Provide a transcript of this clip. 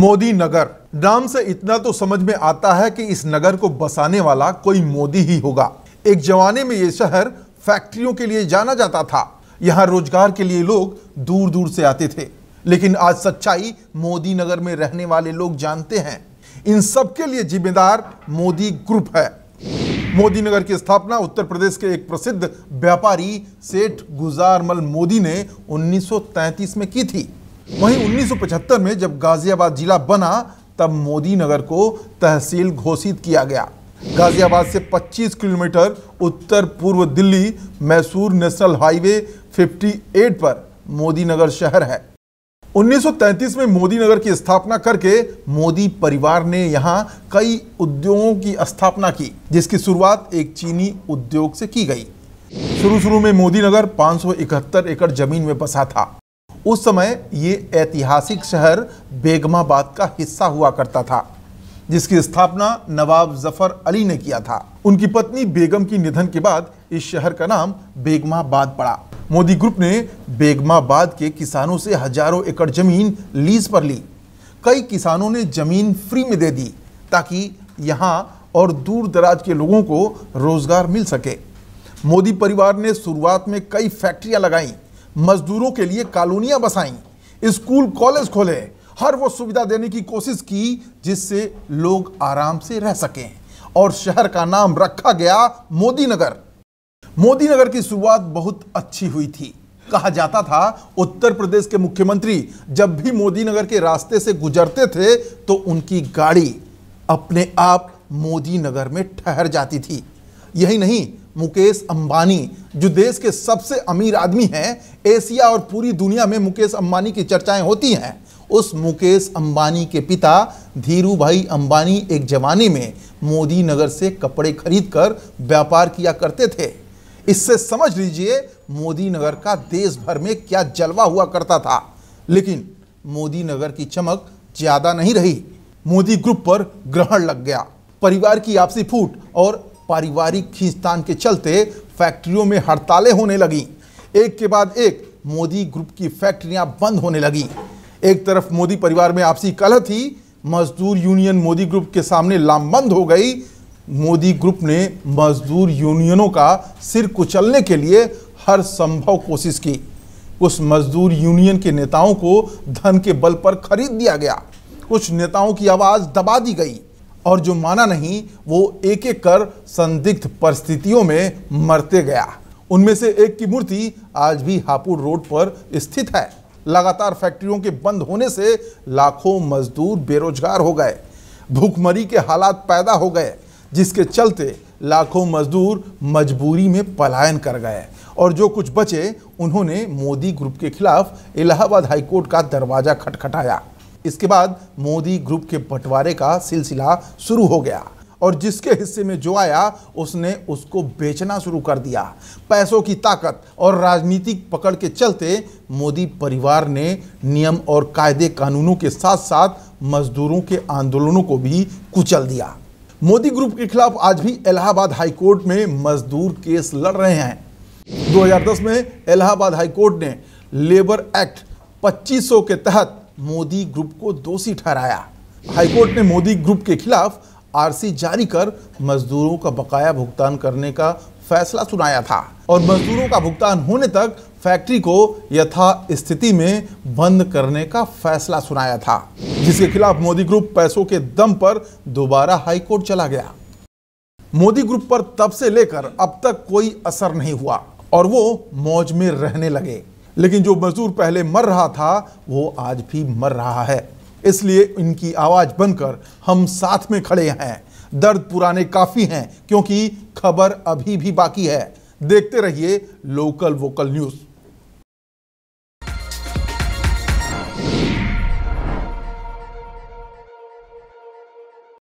मोदी नगर नाम से इतना तो समझ में आता है कि इस नगर को बसाने वाला कोई मोदी ही होगा एक जमाने में ये शहर फैक्ट्रियों के लिए जाना जाता था यहाँ रोजगार के लिए लोग दूर दूर से आते थे लेकिन आज सच्चाई मोदी नगर में रहने वाले लोग जानते हैं इन सब के लिए जिम्मेदार मोदी ग्रुप है मोदी नगर की स्थापना उत्तर प्रदेश के एक प्रसिद्ध व्यापारी सेठ गुजारमल मोदी ने 1933 में की थी वहीं 1975 में जब गाजियाबाद जिला बना तब मोदी नगर को तहसील घोषित किया गया गाजियाबाद से 25 किलोमीटर उत्तर पूर्व दिल्ली मैसूर नेशनल हाईवे 58 पर मोदी नगर शहर है 1933 में मोदी नगर की स्थापना करके मोदी परिवार ने यहाँ कई उद्योगों की स्थापना की जिसकी शुरुआत एक चीनी उद्योग से की गई शुरू शुरू में मोदी नगर पाँच एकड़ जमीन में बसा था उस समय ये ऐतिहासिक शहर बेगमाबाद का हिस्सा हुआ करता था जिसकी स्थापना नवाब जफर अली ने किया था उनकी पत्नी बेगम की निधन के बाद इस शहर का नाम बेगमाबाद पड़ा मोदी ग्रुप ने बेगमाबाद के किसानों से हजारों एकड़ जमीन लीज पर ली कई किसानों ने जमीन फ्री में दे दी ताकि यहाँ और दूर दराज के लोगों को रोजगार मिल सके मोदी परिवार ने शुरुआत में कई फैक्ट्रियाँ लगाईं मजदूरों के लिए कॉलोनियां बसाई स्कूल कॉलेज खोले हर वो सुविधा देने की कोशिश की जिससे लोग आराम से रह सकें और शहर का नाम रखा गया मोदी नगर मोदी नगर की शुरुआत बहुत अच्छी हुई थी कहा जाता था उत्तर प्रदेश के मुख्यमंत्री जब भी मोदी नगर के रास्ते से गुजरते थे तो उनकी गाड़ी अपने आप मोदी नगर में ठहर जाती थी यही नहीं मुकेश अंबानी जो देश के सबसे अमीर आदमी हैं एशिया और पूरी दुनिया में मुकेश अंबानी की चर्चाएं होती हैं उस मुकेश अंबानी के पिता धीरू भाई अंबानी एक जमाने में मोदी नगर से कपड़े खरीदकर व्यापार किया करते थे इससे समझ लीजिए मोदी नगर का देश भर में क्या जलवा हुआ करता था लेकिन मोदी नगर की चमक ज़्यादा नहीं रही मोदी ग्रुप पर ग्रहण लग गया परिवार की आपसी फूट और पारिवारिक खींचतान के चलते फैक्ट्रियों में हड़तालें होने लगीं एक के बाद एक मोदी ग्रुप की फैक्ट्रियां बंद होने लगीं एक तरफ मोदी परिवार में आपसी कलह थी मजदूर यूनियन मोदी ग्रुप के सामने लामबंद हो गई मोदी ग्रुप ने मजदूर यूनियनों का सिर कुचलने के लिए हर संभव कोशिश की उस मजदूर यूनियन के नेताओं को धन के बल पर खरीद दिया गया कुछ नेताओं की आवाज़ दबा दी गई और जो माना नहीं वो एक एक कर संदिग्ध परिस्थितियों में मरते गया उनमें से एक की मूर्ति आज भी हापुड़ रोड पर स्थित है लगातार फैक्ट्रियों के बंद होने से लाखों मजदूर बेरोजगार हो गए भूखमरी के हालात पैदा हो गए जिसके चलते लाखों मजदूर मजबूरी में पलायन कर गए और जो कुछ बचे उन्होंने मोदी ग्रुप के खिलाफ इलाहाबाद हाईकोर्ट का दरवाज़ा खटखटाया इसके बाद मोदी ग्रुप के बंटवारे का सिलसिला शुरू हो गया और जिसके हिस्से में जो आया उसने उसको बेचना शुरू कर दिया पैसों की ताकत और राजनीतिक पकड़ के चलते मोदी परिवार ने नियम और कायदे कानूनों के साथ साथ मजदूरों के आंदोलनों को भी कुचल दिया मोदी ग्रुप के खिलाफ आज भी इलाहाबाद हाईकोर्ट में मजदूर केस लड़ रहे हैं 2010 में इलाहाबाद हाईकोर्ट ने लेबर एक्ट 2500 के तहत मोदी ग्रुप को दोषी ठहराया हाईकोर्ट ने मोदी ग्रुप के खिलाफ आरसी जारी कर मजदूरों का बकाया भुगतान करने का फैसला सुनाया था और मजदूरों का भुगतान होने तक फैक्ट्री को यथा स्थिति में बंद करने का फैसला सुनाया था जिसके खिलाफ मोदी ग्रुप पैसों के दम पर दोबारा हाईकोर्ट चला गया मोदी ग्रुप पर तब से लेकर अब तक कोई असर नहीं हुआ और वो मौज में रहने लगे लेकिन जो मज़दूर पहले मर रहा था वो आज भी मर रहा है इसलिए इनकी आवाज़ बनकर हम साथ में खड़े हैं दर्द पुराने काफ़ी हैं क्योंकि खबर अभी भी बाकी है देखते रहिए लोकल वोकल न्यूज़